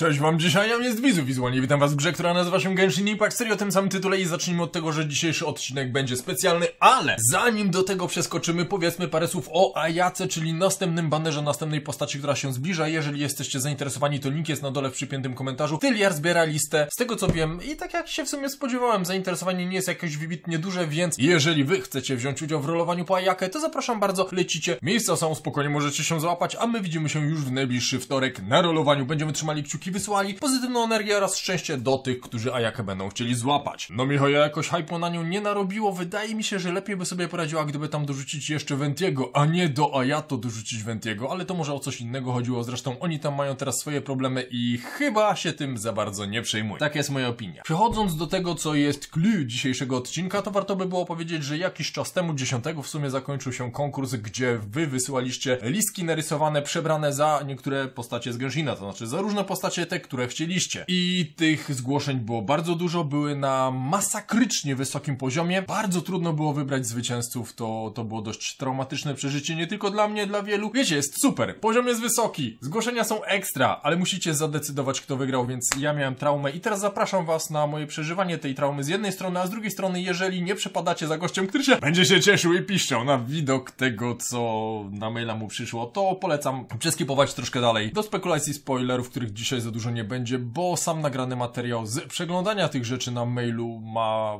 Cześć wam, dzisiaj ja jest Wizu Wizualnie, witam was w grze, która nazywa się Genshin Impact, serio o tym samym tytule i zacznijmy od tego, że dzisiejszy odcinek będzie specjalny, ale zanim do tego przeskoczymy, powiedzmy parę słów o Ajace, czyli następnym banerze, następnej postaci, która się zbliża, jeżeli jesteście zainteresowani, to link jest na dole w przypiętym komentarzu, Tyliar zbiera listę, z tego co wiem i tak jak się w sumie spodziewałem, zainteresowanie nie jest jakieś wybitnie duże, więc jeżeli wy chcecie wziąć udział w rolowaniu po Ajakę, to zapraszam bardzo, lecicie, miejsca są, spokojnie możecie się złapać, a my widzimy się już w najbliższy wtorek na rolowaniu, będziemy trzymali kciuki wysłali pozytywną energię oraz szczęście do tych, którzy Ajakę będą chcieli złapać. No Mihoja jakoś hype na nią nie narobiło, wydaje mi się, że lepiej by sobie poradziła, gdyby tam dorzucić jeszcze Ventiego, a nie do Ayato dorzucić Ventiego, ale to może o coś innego chodziło, zresztą oni tam mają teraz swoje problemy i chyba się tym za bardzo nie przejmują. Tak jest moja opinia. Przechodząc do tego, co jest clue dzisiejszego odcinka, to warto by było powiedzieć, że jakiś czas temu, 10 w sumie zakończył się konkurs, gdzie wy wysyłaliście listki narysowane, przebrane za niektóre postacie z Genshin'a, to znaczy za różne postacie te, które chcieliście. I tych zgłoszeń było bardzo dużo, były na masakrycznie wysokim poziomie. Bardzo trudno było wybrać zwycięzców, to, to było dość traumatyczne przeżycie, nie tylko dla mnie, dla wielu. Wiecie, jest super, poziom jest wysoki, zgłoszenia są ekstra, ale musicie zadecydować, kto wygrał, więc ja miałem traumę i teraz zapraszam was na moje przeżywanie tej traumy z jednej strony, a z drugiej strony, jeżeli nie przepadacie za gościem, który się będzie się cieszył i piszczał na widok tego, co na maila mu przyszło, to polecam przeskipować troszkę dalej do spekulacji spoilerów, których dzisiaj za dużo nie będzie, bo sam nagrany materiał z przeglądania tych rzeczy na mailu ma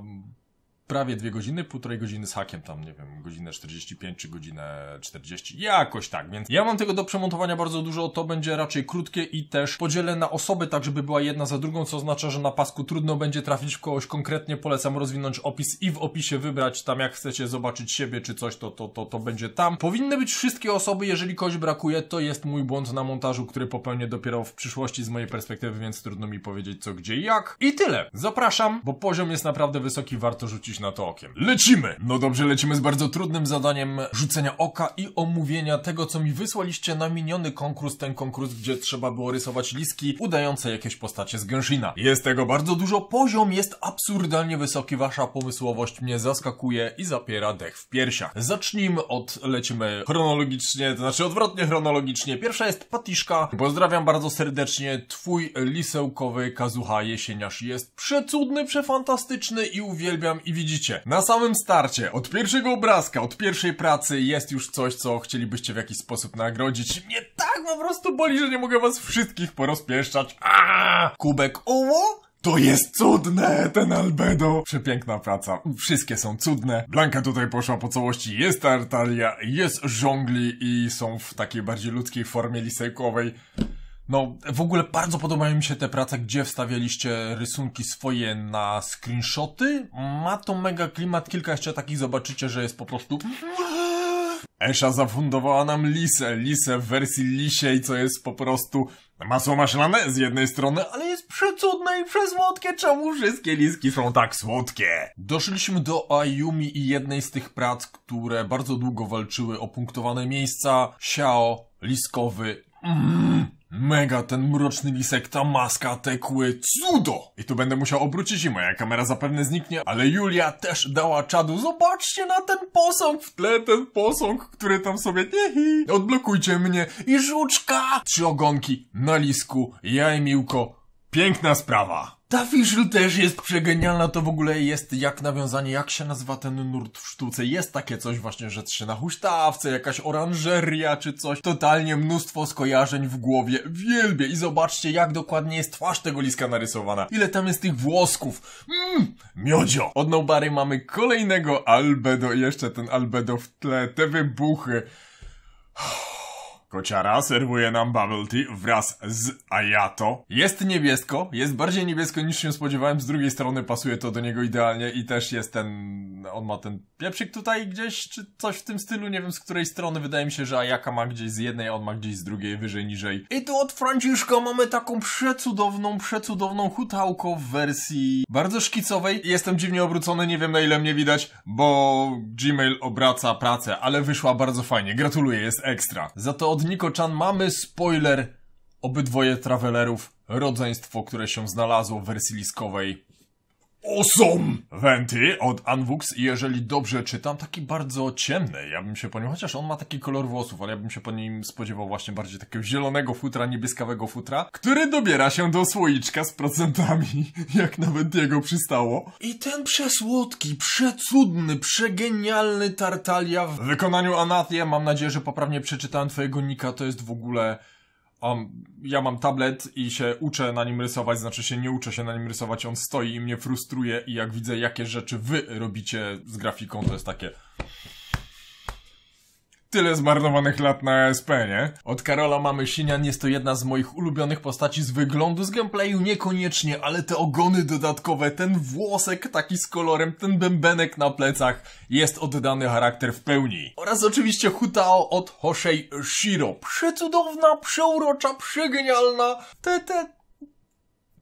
prawie dwie godziny, półtorej godziny z hakiem tam, nie wiem, godzinę 45 czy godzinę 40, jakoś tak, więc ja mam tego do przemontowania bardzo dużo, to będzie raczej krótkie i też podzielę na osoby tak, żeby była jedna za drugą, co oznacza, że na pasku trudno będzie trafić w kogoś konkretnie, polecam rozwinąć opis i w opisie wybrać tam, jak chcecie zobaczyć siebie czy coś, to, to, to, to będzie tam. Powinny być wszystkie osoby, jeżeli kogoś brakuje, to jest mój błąd na montażu, który popełnię dopiero w przyszłości z mojej perspektywy, więc trudno mi powiedzieć co, gdzie i jak. I tyle. Zapraszam, bo poziom jest naprawdę wysoki, warto rzucić na to okiem. Lecimy! No dobrze, lecimy z bardzo trudnym zadaniem rzucenia oka i omówienia tego, co mi wysłaliście na miniony konkurs, ten konkurs, gdzie trzeba było rysować liski udające jakieś postacie z Gęszyna. Jest tego bardzo dużo, poziom jest absurdalnie wysoki, wasza pomysłowość mnie zaskakuje i zapiera dech w piersiach. Zacznijmy od, lecimy chronologicznie, to znaczy odwrotnie chronologicznie. Pierwsza jest Patiszka. Pozdrawiam bardzo serdecznie, twój lisełkowy Kazuha Jesieniarz jest przecudny, przefantastyczny i uwielbiam i widzę widzicie, na samym starcie, od pierwszego obrazka, od pierwszej pracy jest już coś, co chcielibyście w jakiś sposób nagrodzić. Mnie tak po prostu boli, że nie mogę was wszystkich porozpieszczać. Aaaa! Kubek uło? To jest cudne, ten albedo! Przepiękna praca, wszystkie są cudne. Blanka tutaj poszła po całości, jest tartaria, jest żongli i są w takiej bardziej ludzkiej formie lisejkowej. No, w ogóle bardzo podobają mi się te prace, gdzie wstawialiście rysunki swoje na screenshoty. Ma to mega klimat, kilka jeszcze takich zobaczycie, że jest po prostu... Esza zafundowała nam lisę, lisę w wersji lisiej, co jest po prostu masło maślane z jednej strony, ale jest przecudne i przesłodkie, czemu wszystkie liski są tak słodkie? Doszliśmy do Ayumi i jednej z tych prac, które bardzo długo walczyły o punktowane miejsca, Xiao, liskowy, mm. Mega ten mroczny lisek, ta maska, te kły, cudo! I tu będę musiał obrócić i moja kamera zapewne zniknie, ale Julia też dała czadu. Zobaczcie na ten posąg w tle, ten posąg, który tam sobie... Niehi. Odblokujcie mnie i żuczka! Trzy ogonki na lisku, ja i Miłko. Piękna sprawa! Ta Fischl też jest przegenialna, to w ogóle jest jak nawiązanie, jak się nazywa ten nurt w sztuce. Jest takie coś właśnie, że trzy na huśtawce, jakaś oranżeria czy coś. Totalnie mnóstwo skojarzeń w głowie. Wielbię i zobaczcie jak dokładnie jest twarz tego liska narysowana. Ile tam jest tych włosków. Mmm, miodzio. Od Nobary mamy kolejnego albedo i jeszcze ten albedo w tle, te wybuchy. Kociara serwuje nam bubble tea wraz z Ayato. Jest niebiesko, jest bardziej niebiesko niż się spodziewałem, z drugiej strony pasuje to do niego idealnie i też jest ten... on ma ten pieprzyk tutaj gdzieś, czy coś w tym stylu, nie wiem z której strony, wydaje mi się, że Ayaka ma gdzieś z jednej, on ma gdzieś z drugiej, wyżej, niżej. I tu od Franciszka mamy taką przecudowną, przecudowną hutałko w wersji bardzo szkicowej. Jestem dziwnie obrócony, nie wiem na ile mnie widać, bo Gmail obraca pracę, ale wyszła bardzo fajnie, gratuluję, jest ekstra. Za to od od Nikochan mamy spoiler. Obydwoje travelerów, rodzeństwo, które się znalazło w wersji liskowej Osom! Venti, od Anwux i jeżeli dobrze czytam, taki bardzo ciemny. Ja bym się po nim, chociaż on ma taki kolor włosów, ale ja bym się po nim spodziewał właśnie bardziej takiego zielonego futra, niebieskawego futra, który dobiera się do słoiczka z procentami, jak nawet jego przystało. I ten przesłodki, przecudny, przegenialny Tartalia w wykonaniu Anathia. mam nadzieję, że poprawnie przeczytałem twojego nika, to jest w ogóle... Um, ja mam tablet i się uczę na nim rysować, znaczy się nie uczę się na nim rysować, on stoi i mnie frustruje i jak widzę jakie rzeczy wy robicie z grafiką, to jest takie tyle zmarnowanych lat na ESP, nie? Od Karola mamy Sinian jest to jedna z moich ulubionych postaci z wyglądu, z gameplayu niekoniecznie, ale te ogony dodatkowe, ten włosek taki z kolorem, ten bębenek na plecach, jest oddany charakter w pełni. Oraz oczywiście Hutao od Hoshei Shiro. Przecudowna, przeurocza, przegenialna, te, te,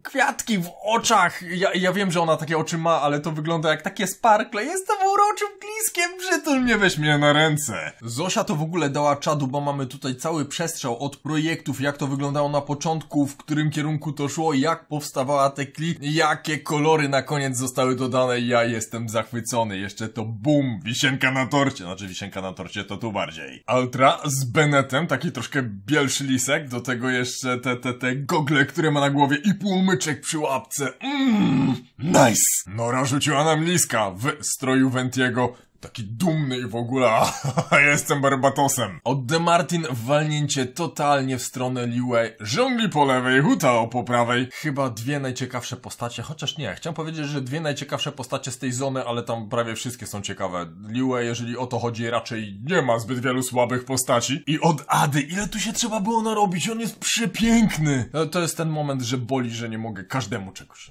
kwiatki w oczach. Ja, ja wiem, że ona takie oczy ma, ale to wygląda jak takie sparkle. Jestem uroczym gliskiem, przytul mnie, weź mnie na ręce. Zosia to w ogóle dała czadu, bo mamy tutaj cały przestrzał od projektów, jak to wyglądało na początku, w którym kierunku to szło, jak powstawała tekli, jakie kolory na koniec zostały dodane. Ja jestem zachwycony. Jeszcze to bum, wisienka na torcie. Znaczy wisienka na torcie to tu bardziej. Altra z Bennettem, taki troszkę bielszy lisek, do tego jeszcze te, te, te gogle, które ma na głowie i półmy byczek przy łapce. Mmm, nice! Nora rzuciła nam liska w stroju Ventiego, Taki dumny i w ogóle, ja jestem Barbatosem. Od De Martin walnięcie totalnie w stronę Liwei, żongli po lewej, Hutao po prawej. Chyba dwie najciekawsze postacie, chociaż nie, chciałem powiedzieć, że dwie najciekawsze postacie z tej zony, ale tam prawie wszystkie są ciekawe. Liwei, jeżeli o to chodzi, raczej nie ma zbyt wielu słabych postaci. I od Ady, ile tu się trzeba było narobić, on jest przepiękny. No, to jest ten moment, że boli, że nie mogę każdemu czegoś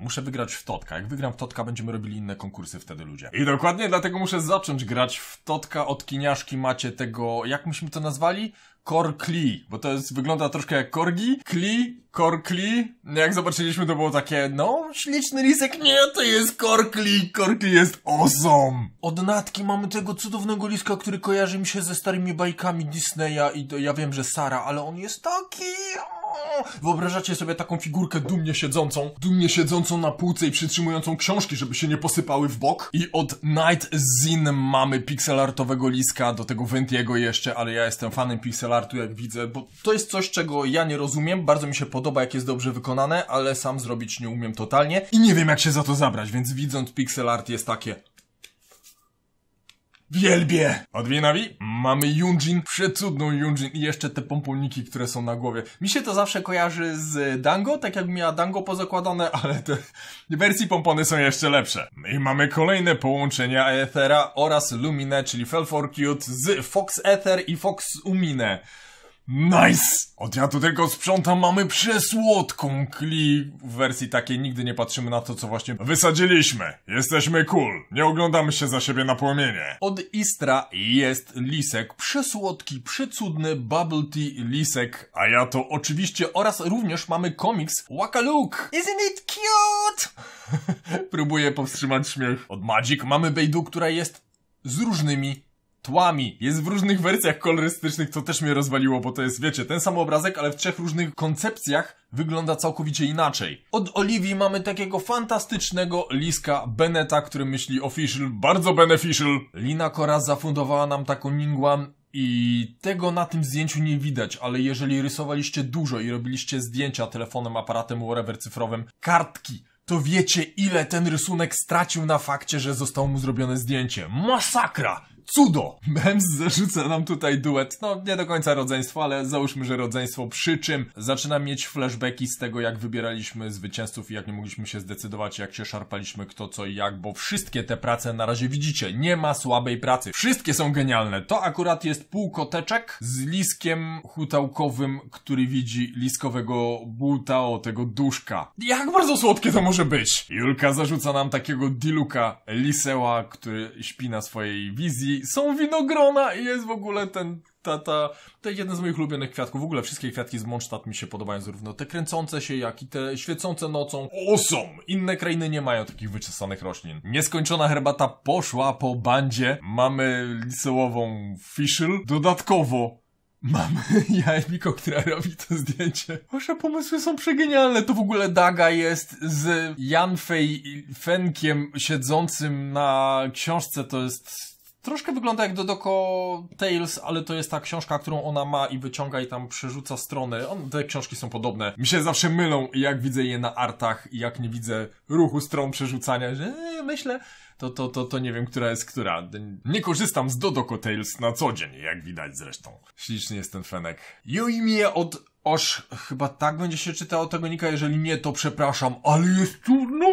Muszę wygrać w Totka. Jak wygram w Totka, będziemy robili inne konkursy wtedy ludzie. I dokładnie dlatego muszę zacząć grać w Totka. Od kiniaszki macie tego, jak myśmy to nazwali? Korkli, bo to jest, wygląda troszkę jak korgi. Kli, korkli. No jak zobaczyliśmy, to było takie, no, śliczny lisek. Nie, to jest korkli. Korkli jest awesome. Od natki mamy tego cudownego liska, który kojarzy mi się ze starymi bajkami Disneya i to, ja wiem, że Sara, ale on jest taki... Wyobrażacie sobie taką figurkę dumnie siedzącą, dumnie siedzącą na półce i przytrzymującą książki, żeby się nie posypały w bok? I od Night Zin mamy pixelartowego liska, do tego Ventiego jeszcze, ale ja jestem fanem pixelartu jak widzę, bo to jest coś, czego ja nie rozumiem, bardzo mi się podoba, jak jest dobrze wykonane, ale sam zrobić nie umiem totalnie i nie wiem jak się za to zabrać, więc widząc pixelart jest takie, Wielbie! Od Wienowi mamy Yunjin, przecudną Yunjin i jeszcze te pomponiki, które są na głowie. Mi się to zawsze kojarzy z Dango, tak jak miała Dango pozakładane, ale te wersji pompony są jeszcze lepsze. No I mamy kolejne połączenia Ethera oraz Lumine, czyli Fell4Cute z Fox Ether i Fox Umine. Nice! Od ja tu tylko sprzątam, mamy przesłodką kli... W wersji takiej nigdy nie patrzymy na to, co właśnie wysadziliśmy. Jesteśmy cool. Nie oglądamy się za siebie na płomienie. Od Istra jest lisek. Przesłodki, przecudny bubble tea lisek. A ja to oczywiście oraz również mamy komiks Waka Luke. Isn't it cute? Próbuję powstrzymać śmiech. Od Magic mamy Beidu, która jest z różnymi tłami. Jest w różnych wersjach kolorystycznych, to też mnie rozwaliło, bo to jest, wiecie, ten sam obrazek, ale w trzech różnych koncepcjach wygląda całkowicie inaczej. Od Oliwii mamy takiego fantastycznego Liska Beneta, który myśli official, bardzo beneficial. Lina Koraz zafundowała nam taką ninguam i tego na tym zdjęciu nie widać, ale jeżeli rysowaliście dużo i robiliście zdjęcia telefonem, aparatem, whatever cyfrowym, kartki, to wiecie ile ten rysunek stracił na fakcie, że zostało mu zrobione zdjęcie. Masakra! cudo! Mems zarzuca nam tutaj duet, no nie do końca rodzeństwo, ale załóżmy, że rodzeństwo, przy czym zaczynam mieć flashbacki z tego, jak wybieraliśmy zwycięzców i jak nie mogliśmy się zdecydować, jak się szarpaliśmy kto co i jak, bo wszystkie te prace na razie widzicie, nie ma słabej pracy. Wszystkie są genialne. To akurat jest półkoteczek z liskiem hutałkowym, który widzi liskowego buta o tego duszka. Jak bardzo słodkie to może być? Julka zarzuca nam takiego diluka liseła, który śpi na swojej wizji są winogrona i jest w ogóle ten, ta, ta, to jeden z moich ulubionych kwiatków. W ogóle wszystkie kwiatki z Mondstadt mi się podobają, zarówno te kręcące się, jak i te świecące nocą. Awesome! Inne krainy nie mają takich wyczesanych roślin. Nieskończona herbata poszła po bandzie. Mamy liceową Fischl. Dodatkowo Mamy ja który która robi to zdjęcie. Wasze pomysły są przegenialne. To w ogóle Daga jest z Janfej Fenkiem siedzącym na książce. To jest troszkę wygląda jak Dodoko Tales, ale to jest ta książka, którą ona ma i wyciąga i tam przerzuca strony. On, te książki są podobne. Mi się zawsze mylą, jak widzę je na artach i jak nie widzę ruchu stron przerzucania, że e, myślę, to, to, to, to nie wiem, która jest która. Nie korzystam z Dodoko Tales na co dzień, jak widać zresztą. Śliczny jest ten fenek. Yuimiya od Oż chyba tak będzie się czytało tego nika, jeżeli nie, to przepraszam, ale jest trudno!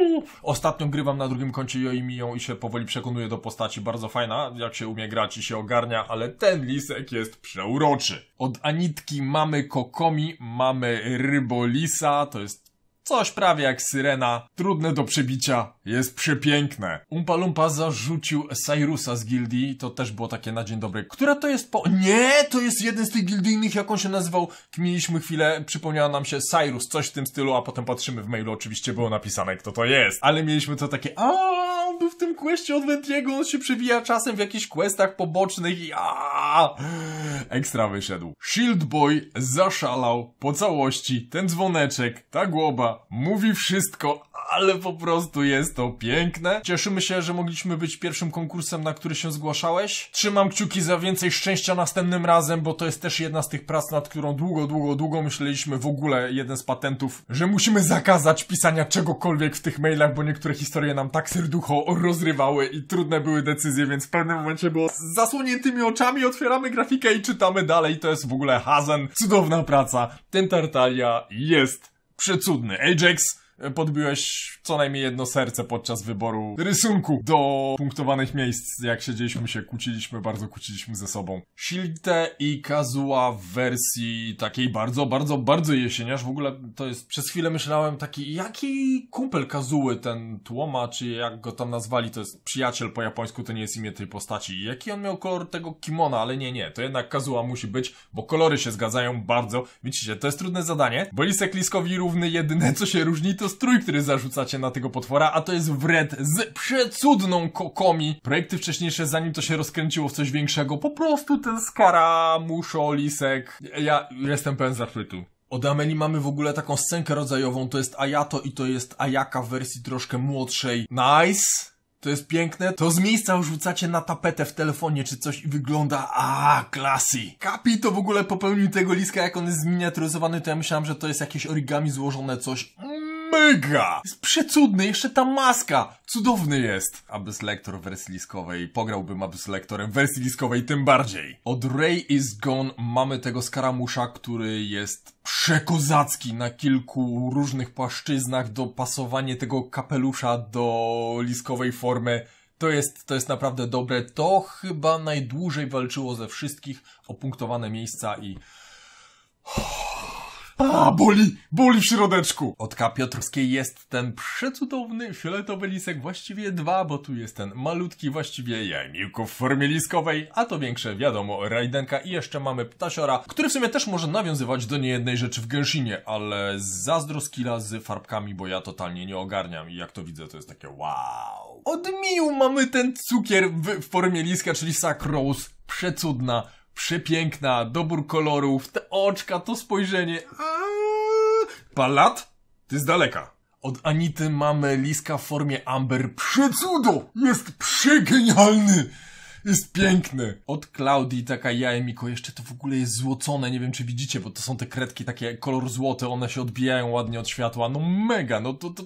Ostatnio grywam na drugim koncie Yoimiją i się powoli przekonuję do postaci, bardzo fajna, jak się umie grać i się ogarnia, ale ten lisek jest przeuroczy. Od Anitki mamy Kokomi, mamy Rybolisa, to jest Coś prawie jak syrena. Trudne do przebicia. Jest przepiękne. Umpa Lumpa zarzucił Cyrusa z gildii. To też było takie na dzień dobry. Która to jest po... Nie! To jest jeden z tych gildyjnych, jak on się nazywał. Kmiliśmy chwilę, przypomniała nam się Cyrus, coś w tym stylu, a potem patrzymy w mailu, oczywiście było napisane, kto to jest. Ale mieliśmy to takie... Aaaa! w tym kwestie od Wentiego, on się przewija czasem w jakichś questach pobocznych i aaa, ekstra wyszedł. Shield Boy zaszalał po całości, ten dzwoneczek, ta głoba, mówi wszystko, ale po prostu jest to piękne. Cieszymy się, że mogliśmy być pierwszym konkursem, na który się zgłaszałeś. Trzymam kciuki za więcej szczęścia następnym razem, bo to jest też jedna z tych prac, nad którą długo, długo, długo myśleliśmy, w ogóle jeden z patentów, że musimy zakazać pisania czegokolwiek w tych mailach, bo niektóre historie nam tak serducho rozrywały i trudne były decyzje, więc w pewnym momencie było z zasłoniętymi oczami, otwieramy grafikę i czytamy dalej. To jest w ogóle hazen. Cudowna praca. Ten Tartalia jest przecudny. Ajax E, podbiłeś co najmniej jedno serce podczas wyboru rysunku do punktowanych miejsc, jak siedzieliśmy się, kłóciliśmy, bardzo kłóciliśmy ze sobą. Shilte i Kazua w wersji takiej bardzo, bardzo, bardzo jesieniarz. W ogóle to jest, przez chwilę myślałem taki, jaki kumpel Kazuły ten Tłoma, czy jak go tam nazwali, to jest przyjaciel po japońsku, to nie jest imię tej postaci. Jaki on miał kolor tego kimona, ale nie, nie, to jednak Kazuła musi być, bo kolory się zgadzają bardzo. Widzicie, to jest trudne zadanie, bo lisek liskowi równy jedyne, co się różni, to to strój, który zarzucacie na tego potwora, a to jest wred z przecudną kokomi. Projekty wcześniejsze, zanim to się rozkręciło w coś większego, po prostu ten skaramuszo, lisek. Ja jestem pełen zachwytu. Od Ameli mamy w ogóle taką scenkę rodzajową, to jest Ayato i to jest Ayaka w wersji troszkę młodszej. Nice! To jest piękne. To z miejsca rzucacie na tapetę w telefonie czy coś i wygląda a klasy. Kapi to w ogóle popełnił tego liska, jak on jest zminiaturyzowany, to ja myślałem, że to jest jakieś origami złożone coś. Mm mega! Jest przecudny, jeszcze ta maska! Cudowny jest! Abys Lektor wersji liskowej, pograłbym Abys Lektorem wersji liskowej tym bardziej. Od Ray is Gone mamy tego skaramusza, który jest przekozacki na kilku różnych płaszczyznach, dopasowanie tego kapelusza do liskowej formy. To jest, to jest naprawdę dobre. To chyba najdłużej walczyło ze wszystkich o punktowane miejsca i... Oh. A, boli! Boli w środeczku! Od Piotrowskiej jest ten przecudowny fioletowy lisek, właściwie dwa, bo tu jest ten malutki właściwie jajmiłko w formie liskowej, a to większe, wiadomo, rajdenka i jeszcze mamy ptasiora, który w sumie też może nawiązywać do niejednej rzeczy w Genshinie, ale zazdroskila z farbkami, bo ja totalnie nie ogarniam i jak to widzę, to jest takie wow. Od Miu mamy ten cukier w formie liska, czyli Sakrous, przecudna, Przepiękna, dobór kolorów, te oczka, to spojrzenie. Palat? Ty z daleka. Od Anity mamy liska w formie Amber. Przecudo! Jest przegenialny! jest piękny. Od Claudii taka jajmiko, jeszcze to w ogóle jest złocone, nie wiem czy widzicie, bo to są te kredki takie kolor złoty, one się odbijają ładnie od światła, no mega, no to... to...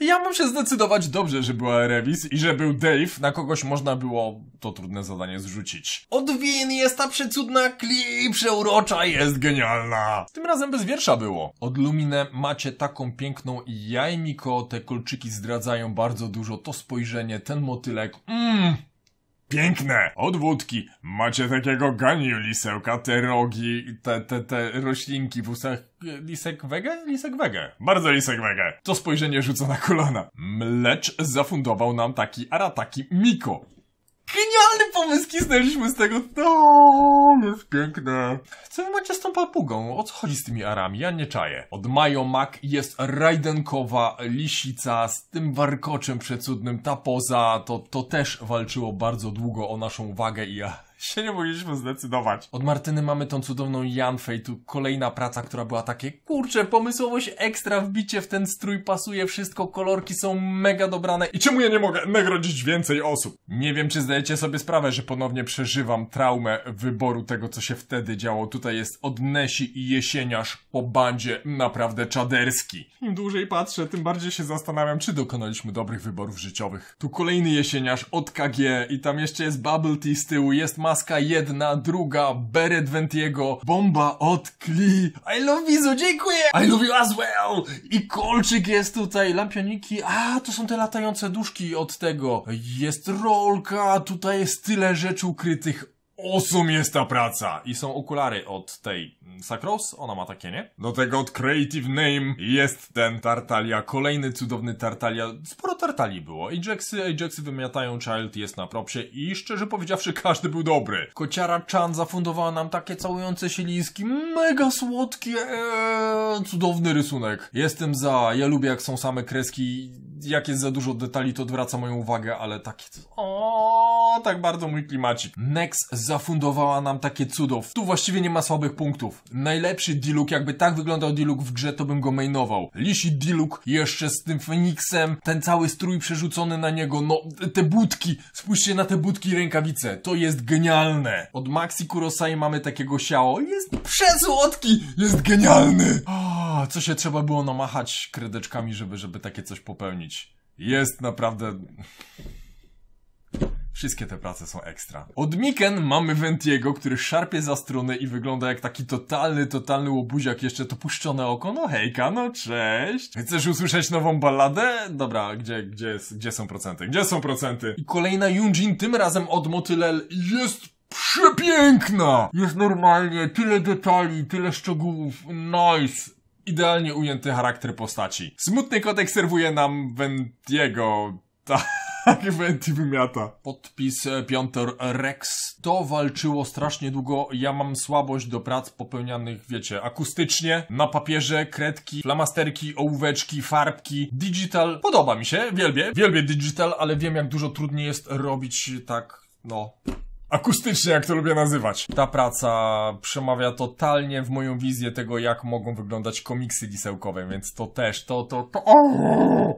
Ja mam się zdecydować dobrze, że była Revis i że był Dave, na kogoś można było to trudne zadanie zrzucić. Od win jest ta przecudna kli, przeurocza jest genialna. Tym razem bez wiersza było. Od Lumine macie taką piękną jajmiko, te kolczyki zdradzają bardzo dużo, to spojrzenie, ten motylek, mmm, Piękne! Od wódki! Macie takiego ganiu lisełka, te rogi, te, te, te roślinki w ustach. Lisek wege? Lisek wege. Bardzo lisek wege. To spojrzenie rzuca na kolana. Mlecz zafundował nam taki arataki Miko. Genialny pomysł, kisnęliśmy z tego. No, jest piękne. Co wy macie z tą papugą? O co chodzi z tymi arami? Ja nie czaję. Od Majo Mac jest rajdenkowa lisica z tym warkoczem przecudnym. Ta poza to, to też walczyło bardzo długo o naszą wagę i ja się nie mogliśmy zdecydować. Od Martyny mamy tą cudowną Janfej, tu kolejna praca, która była takie, kurczę, pomysłowość ekstra, wbicie w ten strój pasuje wszystko, kolorki są mega dobrane. I czemu ja nie mogę nagrodzić więcej osób? Nie wiem, czy zdajecie sobie sprawę, że ponownie przeżywam traumę wyboru tego, co się wtedy działo. Tutaj jest od Nesi i Jesieniarz po bandzie naprawdę czaderski. Im dłużej patrzę, tym bardziej się zastanawiam, czy dokonaliśmy dobrych wyborów życiowych. Tu kolejny Jesieniarz od KG i tam jeszcze jest Bubble Tea z tyłu, jest ma maska jedna, druga, beret Ventiego, bomba od I love Izu, dziękuję! I love you as well! I kolczyk jest tutaj, lampioniki, a to są te latające duszki od tego. Jest rolka, tutaj jest tyle rzeczy ukrytych. Osum jest ta praca! I są okulary od tej mm, sacros ona ma takie, nie? Do tego od Creative Name jest ten Tartalia, kolejny cudowny Tartalia. Sporo Tartali było. Ajaxy, Ajaxy wymiatają, Child jest na propsie i szczerze powiedziawszy każdy był dobry. Kociara Chan zafundowała nam takie całujące się liski, mega słodkie, eee, cudowny rysunek. Jestem za, ja lubię jak są same kreski jak jest za dużo detali, to odwraca moją uwagę, ale takie... O, tak bardzo mój klimacik. Nex zafundowała nam takie cudów. Tu właściwie nie ma słabych punktów. Najlepszy diluk jakby tak wyglądał diluk w grze, to bym go mainował. Lisi diluk jeszcze z tym Feniksem, ten cały strój przerzucony na niego, no te budki, spójrzcie na te budki i rękawice, to jest genialne. Od Maxi Kurosai mamy takiego siało, jest przesłodki, jest genialny. O, co się trzeba było namachać kredeczkami, żeby, żeby takie coś popełnić zrobić. Jest naprawdę... Wszystkie te prace są ekstra. Od Miken mamy Ventiego, który szarpie za strunę i wygląda jak taki totalny, totalny łobuziak. Jeszcze to puszczone oko. No hejka, no cześć. Chcesz usłyszeć nową balladę? Dobra, gdzie, gdzie, gdzie są procenty? Gdzie są procenty? I kolejna Yunjin, tym razem od Motylel. Jest przepiękna! Jest normalnie, tyle detali, tyle szczegółów. Nice! idealnie ujęty charakter postaci. Smutny kotek serwuje nam Wentiego. Tak, Venti wymiata. Podpis e, Piątor Rex. To walczyło strasznie długo. Ja mam słabość do prac popełnianych, wiecie, akustycznie, na papierze, kredki, flamasterki, ołóweczki, farbki. Digital podoba mi się, wielbię, wielbię digital, ale wiem jak dużo trudniej jest robić tak, no akustycznie, jak to lubię nazywać. Ta praca przemawia totalnie w moją wizję tego, jak mogą wyglądać komiksy lisełkowe, więc to też, to, to, to...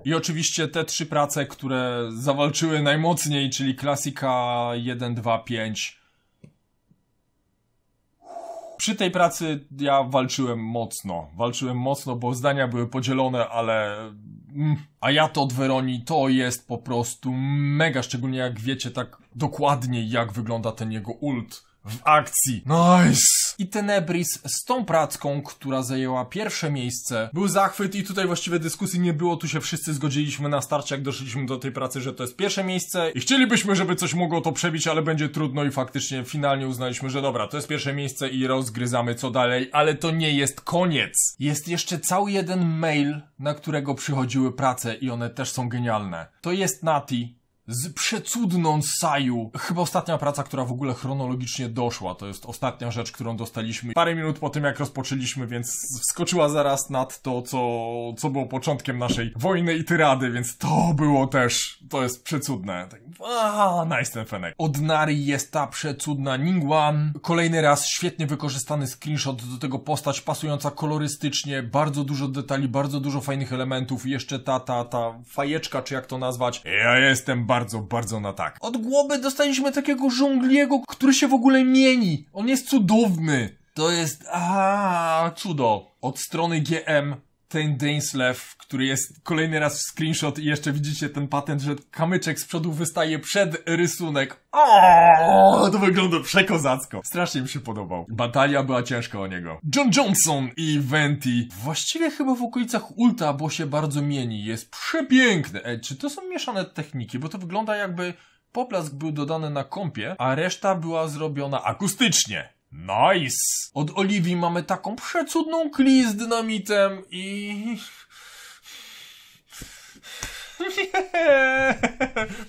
I oczywiście te trzy prace, które zawalczyły najmocniej, czyli klasika 1, 2, 5, przy tej pracy ja walczyłem mocno. Walczyłem mocno, bo zdania były podzielone, ale. Mm, a ja to od Weroni to jest po prostu mega, szczególnie jak wiecie tak dokładnie, jak wygląda ten jego ult w akcji. Nice! I Tenebris z tą pracką, która zajęła pierwsze miejsce, był zachwyt i tutaj właściwie dyskusji nie było, tu się wszyscy zgodziliśmy na starcie, jak doszliśmy do tej pracy, że to jest pierwsze miejsce i chcielibyśmy, żeby coś mogło to przebić, ale będzie trudno i faktycznie finalnie uznaliśmy, że dobra, to jest pierwsze miejsce i rozgryzamy co dalej, ale to nie jest koniec. Jest jeszcze cały jeden mail, na którego przychodziły prace i one też są genialne. To jest Nati, z przecudną Saju. Chyba ostatnia praca, która w ogóle chronologicznie doszła. To jest ostatnia rzecz, którą dostaliśmy parę minut po tym, jak rozpoczęliśmy, więc wskoczyła zaraz nad to, co, co było początkiem naszej wojny i tyrady, więc to było też, to jest przecudne. Tak, aaa, nice ten fenek. Od Nari jest ta przecudna Ningguan. Kolejny raz świetnie wykorzystany screenshot, do tego postać pasująca kolorystycznie, bardzo dużo detali, bardzo dużo fajnych elementów. Jeszcze ta, ta, ta fajeczka, czy jak to nazwać. Ja jestem bardzo, bardzo na tak. Od głowy dostaliśmy takiego żongliego, który się w ogóle mieni. On jest cudowny. To jest, a cudo. Od strony GM ten Dainslev, który jest kolejny raz w screenshot i jeszcze widzicie ten patent, że kamyczek z przodu wystaje przed rysunek. O, to wygląda przekozacko. Strasznie mi się podobał. Batalia była ciężka o niego. John Johnson i Venti. Właściwie chyba w okolicach Ulta, bo się bardzo mieni. Jest przepiękny. E, czy to są mieszane techniki? Bo to wygląda jakby poplask był dodany na kompie, a reszta była zrobiona akustycznie. Nice! Od Oliwii mamy taką przecudną kli z dynamitem i...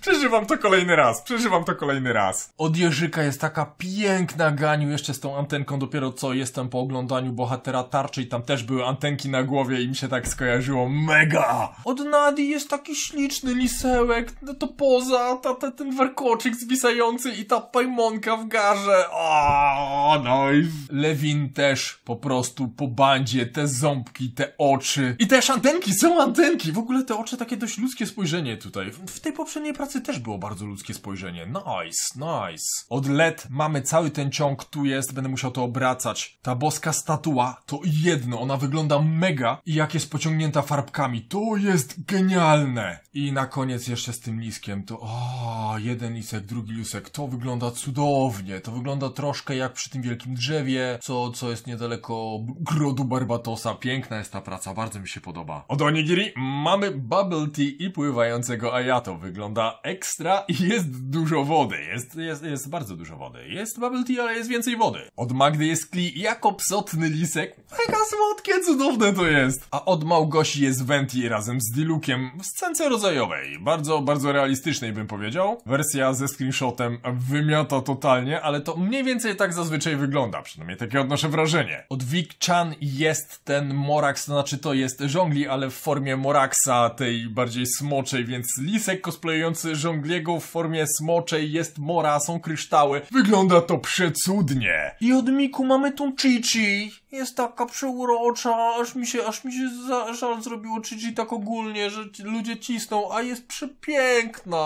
Przeżywam to kolejny raz, przeżywam to kolejny raz. Od Jerzyka jest taka piękna ganiu jeszcze z tą antenką, dopiero co jestem po oglądaniu bohatera tarczy i tam też były antenki na głowie i mi się tak skojarzyło, mega! Od Nadi jest taki śliczny lisełek, no to poza, ta, ta, ten warkoczyk zwisający i ta pajmonka w garze, o, nice! Lewin też po prostu po bandzie, te ząbki, te oczy i też antenki, są antenki! W ogóle te oczy takie dość ludzkie ludzkie spojrzenie tutaj. W tej poprzedniej pracy też było bardzo ludzkie spojrzenie. Nice, nice. Od LED mamy cały ten ciąg, tu jest, będę musiał to obracać. Ta boska statua to jedno, ona wygląda mega i jak jest pociągnięta farbkami, to jest genialne. I na koniec jeszcze z tym liskiem, to o, jeden lisek, drugi lisek, to wygląda cudownie, to wygląda troszkę jak przy tym wielkim drzewie, co, co jest niedaleko grodu Barbatosa. Piękna jest ta praca, bardzo mi się podoba. Od Onigiri mamy bubble tea i pływającego Ayato. Wygląda ekstra i jest dużo wody. Jest, jest, jest bardzo dużo wody. Jest bubble tea, ale jest więcej wody. Od Magdy jest Kli jako psotny lisek. Mega słodkie, cudowne to jest. A od Małgosi jest Venti razem z Dilukiem w scence rodzajowej. Bardzo, bardzo realistycznej bym powiedział. Wersja ze screenshotem wymiata totalnie, ale to mniej więcej tak zazwyczaj wygląda. Przynajmniej takie odnoszę wrażenie. Od Vic Chan jest ten Morax, to znaczy to jest żongli, ale w formie Moraxa, tej bardziej smutnej smoczej, więc lisek cosplayujący żongliego w formie smoczej jest mora, są kryształy. Wygląda to przecudnie. I od Miku mamy tą Chichi. Jest taka przeurocza, aż mi się, aż mi się za, żal zrobiło Chichi tak ogólnie, że ludzie cisną, a jest przepiękna.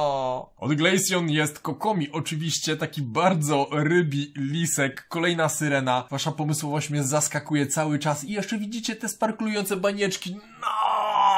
Od Glaceon jest Kokomi, oczywiście taki bardzo rybi lisek. Kolejna syrena. Wasza pomysłowość mnie zaskakuje cały czas i jeszcze widzicie te sparklujące banieczki. No!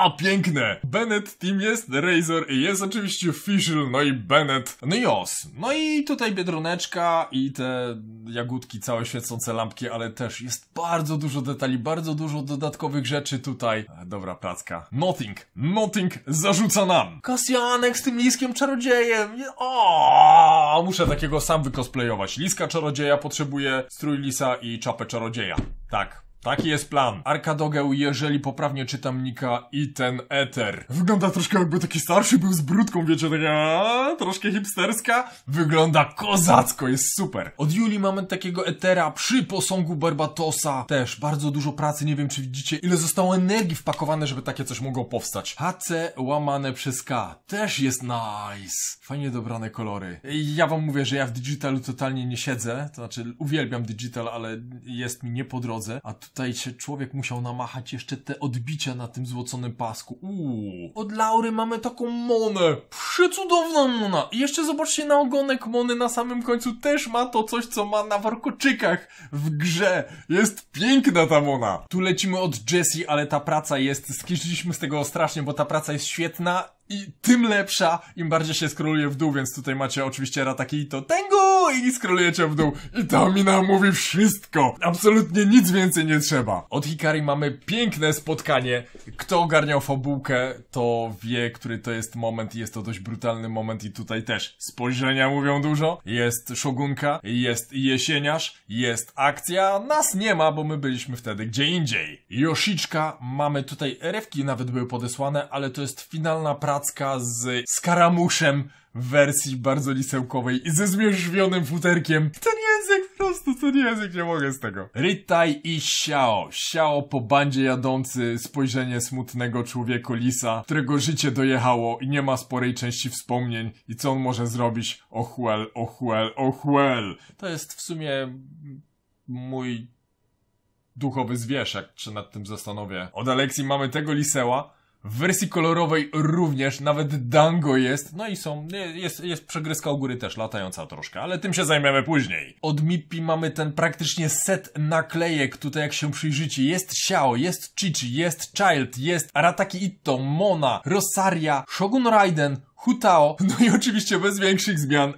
A, piękne! Bennett Team jest, Razor jest oczywiście Official, no i Bennett, no i Os. No i tutaj Biedroneczka i te jagódki całe świecące lampki, ale też jest bardzo dużo detali, bardzo dużo dodatkowych rzeczy tutaj. E, dobra, placka. Nothing, Nothing zarzuca nam. Kasjanek z tym liskiem czarodziejem. O, muszę takiego sam wykosplayować. Liska czarodzieja potrzebuje strój lisa i czapę czarodzieja. Tak, Taki jest plan. Arkadogeł, jeżeli poprawnie czytam Nika i ten Eter. Wygląda troszkę jakby taki starszy był z brudką, wiecie, taka troszkę hipsterska. Wygląda kozacko, jest super. Od Juli mamy takiego Etera przy posągu Barbatosa. Też bardzo dużo pracy, nie wiem czy widzicie ile zostało energii wpakowane, żeby takie coś mogło powstać. HC łamane przez K. Też jest nice. Fajnie dobrane kolory. Ja wam mówię, że ja w digitalu totalnie nie siedzę. To znaczy uwielbiam digital, ale jest mi nie po drodze. A tu tutaj się człowiek musiał namachać jeszcze te odbicia na tym złoconym pasku. Uuu. Od Laury mamy taką monę. przecudowna mona. I jeszcze zobaczcie na ogonek mony na samym końcu też ma to coś, co ma na warkoczykach w grze. Jest piękna ta mona. Tu lecimy od Jessie, ale ta praca jest, skiszyliśmy z tego strasznie, bo ta praca jest świetna i tym lepsza, im bardziej się skroluje w dół, więc tutaj macie oczywiście rataki i to tęgu i skrolujecie w dół. I ta mina mówi wszystko. Absolutnie nic więcej nie trzeba. Od Hikari mamy piękne spotkanie. Kto ogarniał fabułkę, to wie, który to jest moment i jest to dość brutalny moment i tutaj też spojrzenia mówią dużo. Jest Szogunka, jest Jesieniarz, jest akcja. Nas nie ma, bo my byliśmy wtedy gdzie indziej. Josiczka, mamy tutaj, refki nawet były podesłane, ale to jest finalna praca z Skaramuszem w wersji bardzo lisełkowej i ze zmierzwionym futerkiem. Ten język, po prostu ten język, nie mogę z tego. Rytaj i Xiao. Xiao po bandzie jadący, spojrzenie smutnego człowieka lisa, którego życie dojechało i nie ma sporej części wspomnień. I co on może zrobić? Ochłel, ochłel, ochłel. To jest w sumie mój duchowy zwierzak, czy nad tym zastanowię. Od Aleksji mamy tego liseła, w wersji kolorowej również, nawet dango jest, no i są, jest, jest przegryzka u góry też latająca troszkę, ale tym się zajmiemy później. Od Mippi mamy ten praktycznie set naklejek, tutaj jak się przyjrzycie, jest Xiao, jest Chichi, jest Child, jest Arataki Itto, Mona, Rosaria, Shogun Raiden, Hutao. No i oczywiście bez większych zmian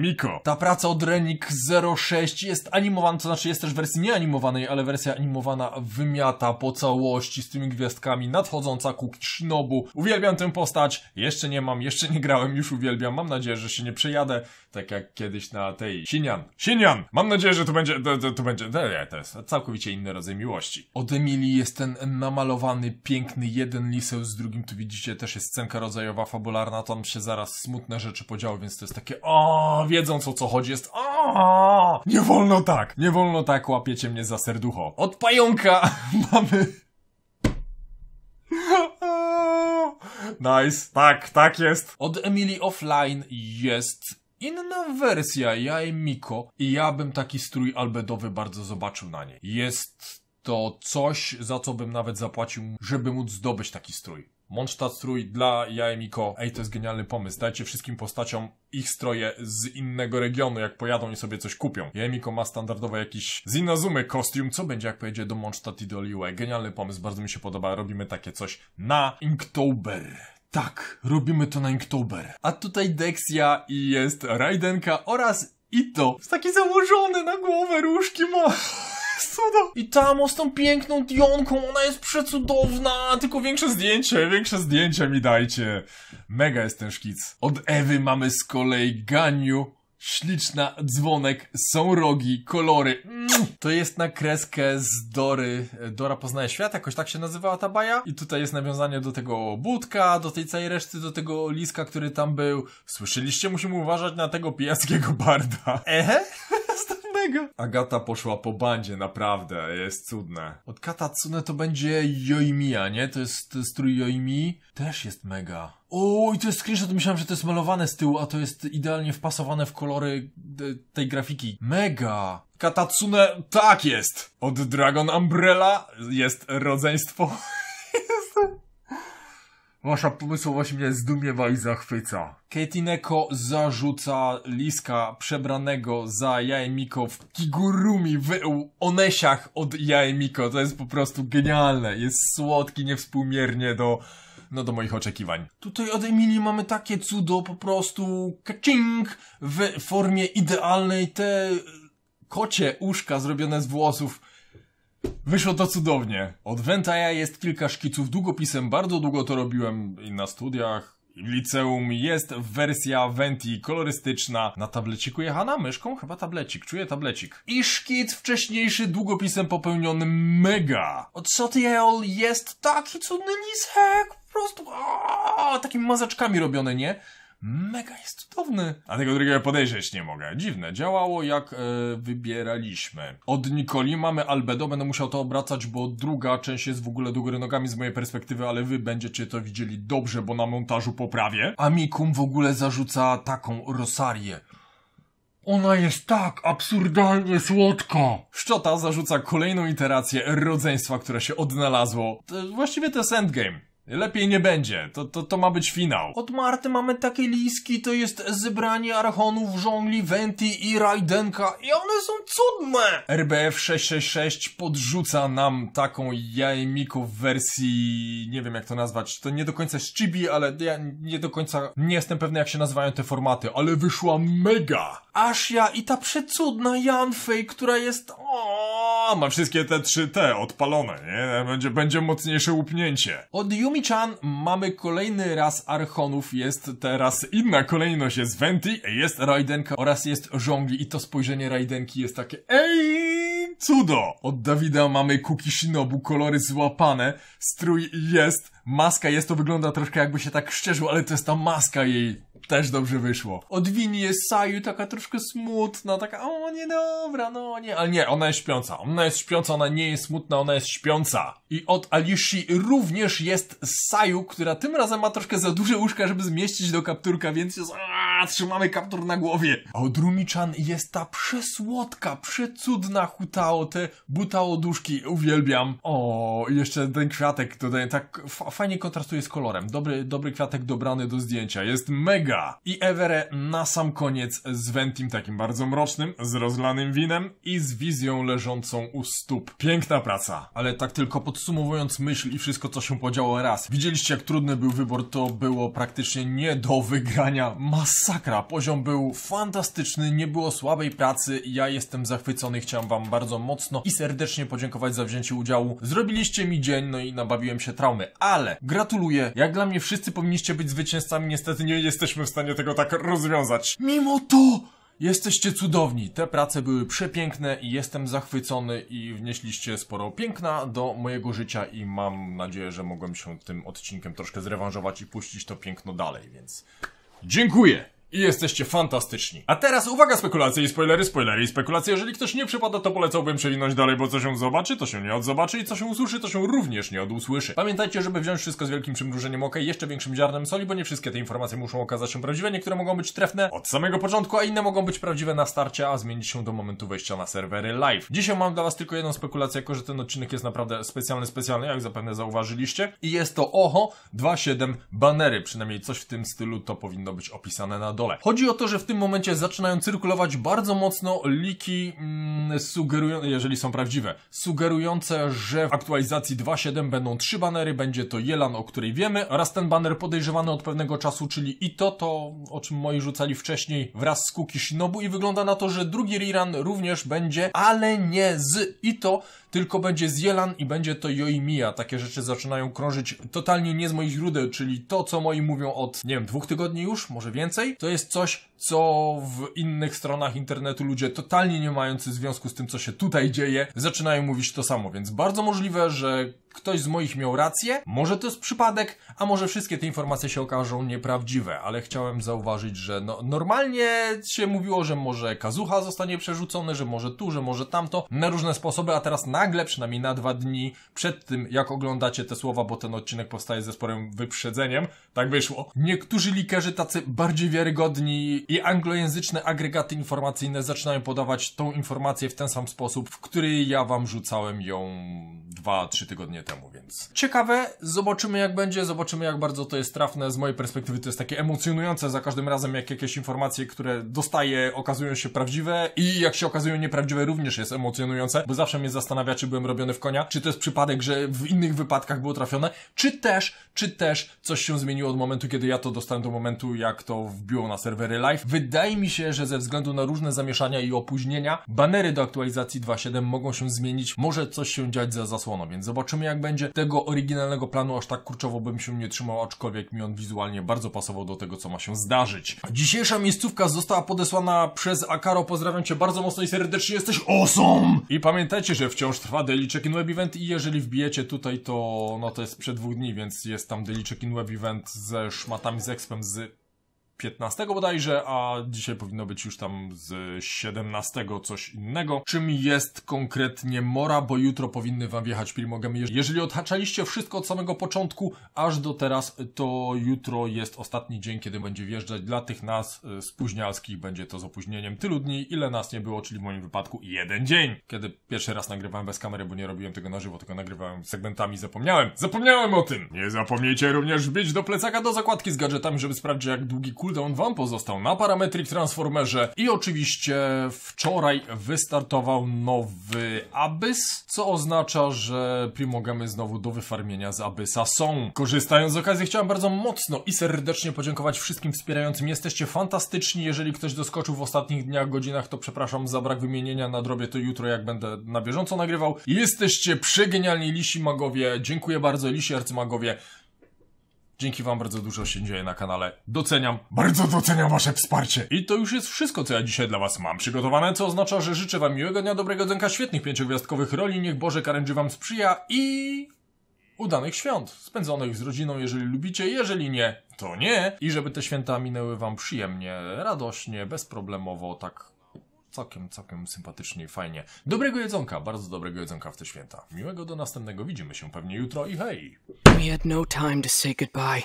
Miko. Ta praca od Renik 06 jest animowana, to znaczy jest też w wersji nieanimowanej, ale wersja animowana wymiata po całości z tymi gwiazdkami nadchodząca ku Kishinobu. Uwielbiam tę postać, jeszcze nie mam, jeszcze nie grałem, już uwielbiam. Mam nadzieję, że się nie przejadę, tak jak kiedyś na tej Sinian. Sinian! Mam nadzieję, że to będzie, to, to, to będzie, to, to jest całkowicie inny rodzaj miłości. Od Emilii jest ten namalowany, piękny jeden liseł z drugim, tu widzicie, też jest scenka rodzajowa, fabularna, tam się zaraz smutne rzeczy podziały, więc to jest takie o, wiedząc o co chodzi, jest o, nie wolno tak, nie wolno tak, łapiecie mnie za serducho. Od pająka mamy... Nice, tak, tak jest. Od Emily Offline jest inna wersja ja i Miko i ja bym taki strój albedowy bardzo zobaczył na niej. Jest to coś, za co bym nawet zapłacił, żeby móc zdobyć taki strój. Mondstadt strój dla Jaemiko. Ej, to jest genialny pomysł. Dajcie wszystkim postaciom ich stroje z innego regionu, jak pojadą i sobie coś kupią. Jaemiko ma standardowo jakiś z kostium, co będzie jak pojedzie do Mondstadt i do Liue. Genialny pomysł, bardzo mi się podoba. Robimy takie coś na Inktober. Tak, robimy to na Inktober. A tutaj Dexia i jest Raidenka oraz Ito. Jest taki założony na głowę, różki ma. cuda. I tam z tą piękną Dionką, ona jest przecudowna, tylko większe zdjęcie, większe zdjęcie mi dajcie. Mega jest ten szkic. Od Ewy mamy z kolei Ganiu, śliczna, dzwonek, są rogi, kolory. Mm. To jest na kreskę z Dory. Dora poznaje świat, jakoś tak się nazywała ta baja. I tutaj jest nawiązanie do tego budka, do tej całej reszty, do tego liska, który tam był. Słyszeliście? Musimy uważać na tego pijackiego barda. Ehe? innego. Agata poszła po bandzie, naprawdę, jest cudne. Od Katatsune to będzie Yoimiya, nie? To jest strój Yoimi. Też jest mega. Ooo i to jest screenshot, myślałem, że to jest malowane z tyłu, a to jest idealnie wpasowane w kolory e, tej grafiki. Mega! Katatsune, tak jest! Od Dragon Umbrella jest rodzeństwo. Wasza pomysłowość mnie zdumiewa i zachwyca. Ketineko zarzuca Liska przebranego za Jaemiko w Kigurumi w Onesiach od Jaemiko. To jest po prostu genialne. Jest słodki niewspółmiernie do no do moich oczekiwań. Tutaj od Emilii mamy takie cudo, po prostu kaching w formie idealnej, te kocie uszka zrobione z włosów Wyszło to cudownie. Od Ventaja jest kilka szkiców długopisem, bardzo długo to robiłem i na studiach, i w liceum. Jest wersja Venti kolorystyczna. Na tableciku jechana myszką? Chyba tablecik, czuję tablecik. I szkic wcześniejszy długopisem popełniony mega. Od Sotiel jest taki cudny lisek, po prostu aaa, takimi mazaczkami robiony, nie? Mega jest cudowny. A tego drugiego podejrzeć nie mogę. Dziwne, działało jak e, wybieraliśmy. Od Nikoli mamy albedo, będę musiał to obracać, bo druga część jest w ogóle do góry nogami z mojej perspektywy, ale wy będziecie to widzieli dobrze, bo na montażu poprawię. Amikum w ogóle zarzuca taką rosarię. Ona jest tak absurdalnie słodka. Szczota zarzuca kolejną iterację rodzeństwa, które się odnalazło. To właściwie to jest endgame. Lepiej nie będzie, to, to, to ma być finał. Od Marty mamy takie liski, to jest zebranie archonów żongli Venti i Raidenka i one są cudne! RBF 666 podrzuca nam taką jajemiku w wersji, nie wiem jak to nazwać, to nie do końca z chibi, ale ja nie do końca nie jestem pewny jak się nazywają te formaty, ale wyszła mega! Asia i ta przecudna Janfej, która jest... O, ma wszystkie te trzy T odpalone, nie? Będzie, będzie mocniejsze łupnięcie. Od Yumi-chan mamy kolejny raz Archonów, jest teraz inna kolejność, jest Venti, jest Raidenka oraz jest Żongli i to spojrzenie Raidenki jest takie... Ej! Cudo! Od Dawida mamy Kukishinobu, kolory złapane, strój jest, maska jest, to wygląda troszkę jakby się tak szczerzył, ale to jest ta maska jej też dobrze wyszło. Od Winnie jest Sayu taka troszkę smutna, taka o nie dobra, no nie, ale nie, ona jest śpiąca. Ona jest śpiąca, ona nie jest smutna, ona jest śpiąca. I od Alishi również jest Sayu, która tym razem ma troszkę za duże łóżka, żeby zmieścić do kapturka, więc jest trzymamy kaptur na głowie. A Odrumiczan jest ta przesłodka, przecudna hutao, te butao duszki, uwielbiam. O, jeszcze ten kwiatek tutaj tak fajnie kontrastuje z kolorem. Dobry, dobry kwiatek dobrany do zdjęcia, jest mega. I Evere na sam koniec z Ventim takim bardzo mrocznym, z rozlanym winem i z wizją leżącą u stóp. Piękna praca. Ale tak tylko podsumowując myśl i wszystko, co się podziało raz. Widzieliście, jak trudny był wybór, to było praktycznie nie do wygrania. Masa masakra, poziom był fantastyczny, nie było słabej pracy, ja jestem zachwycony, chciałem wam bardzo mocno i serdecznie podziękować za wzięcie udziału. Zrobiliście mi dzień, no i nabawiłem się traumy, ale gratuluję, jak dla mnie wszyscy powinniście być zwycięzcami, niestety nie jesteśmy w stanie tego tak rozwiązać. Mimo to... Jesteście cudowni, te prace były przepiękne i jestem zachwycony i wnieśliście sporo piękna do mojego życia i mam nadzieję, że mogłem się tym odcinkiem troszkę zrewanżować i puścić to piękno dalej, więc dziękuję! i jesteście fantastyczni. A teraz uwaga spekulacje i spoilery, spoilery i spekulacje. Jeżeli ktoś nie przypada, to polecałbym przewinąć dalej, bo co się zobaczy, to się nie odzobaczy i co się usłyszy, to się również nie odusłyszy. Pamiętajcie, żeby wziąć wszystko z wielkim przymrużeniem oka i jeszcze większym ziarnem soli, bo nie wszystkie te informacje muszą okazać się prawdziwe, niektóre mogą być trefne od samego początku, a inne mogą być prawdziwe na starcie, a zmienić się do momentu wejścia na serwery live. Dzisiaj mam dla was tylko jedną spekulację, jako że ten odcinek jest naprawdę specjalny, specjalny, jak zapewne zauważyliście. I jest to OHO 2.7 banery, przynajmniej coś w tym stylu to powinno być opisane na dole dole. Chodzi o to, że w tym momencie zaczynają cyrkulować bardzo mocno liki mm, sugerujące, jeżeli są prawdziwe, sugerujące, że w aktualizacji 2.7 będą trzy banery, będzie to Jelan, o której wiemy, oraz ten baner podejrzewany od pewnego czasu, czyli i to, to o czym moi rzucali wcześniej wraz z Kuki Shinobu i wygląda na to, że drugi rerun również będzie, ale nie z i to tylko będzie Zielan i będzie to Yoimiya. Takie rzeczy zaczynają krążyć totalnie nie z moich źródeł, czyli to, co moi mówią od, nie wiem, dwóch tygodni już, może więcej, to jest coś, co w innych stronach internetu ludzie totalnie nie mający związku z tym, co się tutaj dzieje, zaczynają mówić to samo, więc bardzo możliwe, że ktoś z moich miał rację, może to jest przypadek, a może wszystkie te informacje się okażą nieprawdziwe, ale chciałem zauważyć, że no, normalnie się mówiło, że może kazucha zostanie przerzucony, że może tu, że może tamto, na różne sposoby, a teraz nagle, przynajmniej na dwa dni przed tym, jak oglądacie te słowa, bo ten odcinek powstaje ze sporym wyprzedzeniem, tak wyszło. Niektórzy likerzy tacy bardziej wiarygodni i anglojęzyczne agregaty informacyjne zaczynają podawać tą informację w ten sam sposób, w który ja wam rzucałem ją dwa, trzy tygodnie там увидимся. więc ciekawe, zobaczymy jak będzie, zobaczymy jak bardzo to jest trafne. Z mojej perspektywy to jest takie emocjonujące za każdym razem, jak jakieś informacje, które dostaję, okazują się prawdziwe i jak się okazują nieprawdziwe, również jest emocjonujące, bo zawsze mnie zastanawia, czy byłem robiony w konia, czy to jest przypadek, że w innych wypadkach było trafione, czy też, czy też coś się zmieniło od momentu, kiedy ja to dostałem do momentu, jak to wbiło na serwery live. Wydaje mi się, że ze względu na różne zamieszania i opóźnienia, banery do aktualizacji 2.7 mogą się zmienić, może coś się dziać za zasłoną, więc zobaczymy jak będzie, tego oryginalnego planu aż tak kurczowo bym się nie trzymał, aczkolwiek mi on wizualnie bardzo pasował do tego, co ma się zdarzyć. Dzisiejsza miejscówka została podesłana przez Akaro, pozdrawiam cię bardzo mocno i serdecznie, jesteś awesome! I pamiętajcie, że wciąż trwa Daily Check-in Web Event i jeżeli wbijecie tutaj, to no to jest przed dwóch dni, więc jest tam Daily Check-in Web Event ze szmatami z expem z 15 bodajże, a dzisiaj powinno być już tam z 17 coś innego. Czym jest konkretnie mora, bo jutro powinny wam wjechać primogami. Jeżeli odhaczaliście wszystko od samego początku aż do teraz, to jutro jest ostatni dzień, kiedy będzie wjeżdżać. Dla tych nas y, spóźnialskich będzie to z opóźnieniem tylu dni, ile nas nie było, czyli w moim wypadku jeden dzień. Kiedy pierwszy raz nagrywałem bez kamery, bo nie robiłem tego na żywo, tylko nagrywałem segmentami, zapomniałem. Zapomniałem o tym! Nie zapomnijcie również wbić do plecaka do zakładki z gadżetami, żeby sprawdzić jak długi kurs cooldown Wam pozostał na Parametric Transformerze i oczywiście wczoraj wystartował nowy Abyss, co oznacza, że Primogamy znowu do wyfarmienia z Abyssa są. Korzystając z okazji chciałem bardzo mocno i serdecznie podziękować wszystkim wspierającym. Jesteście fantastyczni, jeżeli ktoś doskoczył w ostatnich dniach, godzinach, to przepraszam za brak wymienienia, nadrobię to jutro, jak będę na bieżąco nagrywał. Jesteście przegenialni lisi magowie, dziękuję bardzo lisi arcymagowie. Dzięki wam bardzo dużo się dzieje na kanale. Doceniam, bardzo doceniam wasze wsparcie. I to już jest wszystko, co ja dzisiaj dla was mam przygotowane, co oznacza, że życzę wam miłego dnia, dobrego dzenka, świetnych pięciogwiazdkowych roli, niech Boże karędzi wam sprzyja i... udanych świąt, spędzonych z rodziną, jeżeli lubicie, jeżeli nie, to nie. I żeby te święta minęły wam przyjemnie, radośnie, bezproblemowo, tak całkiem, całkiem sympatycznie i fajnie. Dobrego jedzonka, bardzo dobrego jedzonka w te święta. Miłego do następnego, widzimy się pewnie jutro i hej! We had no time to say goodbye.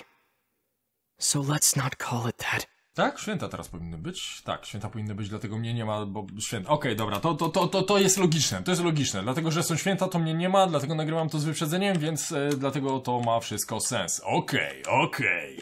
So let's not call it that. Tak, święta teraz powinny być. Tak, święta powinny być, dlatego mnie nie ma, bo święta. Okej, okay, dobra, to, to, to, to, to jest logiczne, to jest logiczne. Dlatego, że są święta, to mnie nie ma, dlatego nagrywam to z wyprzedzeniem, więc e, dlatego to ma wszystko sens. Okej, okay, okej. Okay.